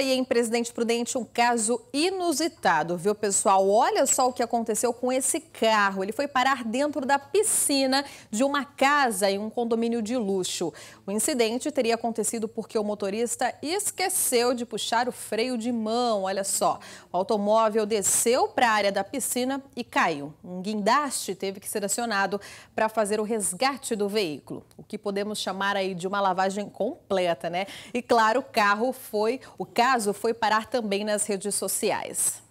E em Presidente Prudente, um caso inusitado, viu, pessoal? Olha só o que aconteceu com esse carro. Ele foi parar dentro da piscina de uma casa em um condomínio de luxo. O incidente teria acontecido porque o motorista esqueceu de puxar o freio de mão. Olha só, o automóvel desceu para a área da piscina e caiu. Um guindaste teve que ser acionado para fazer o resgate do veículo, o que podemos chamar aí de uma lavagem completa, né? E claro, o carro foi o carro caso foi parar também nas redes sociais.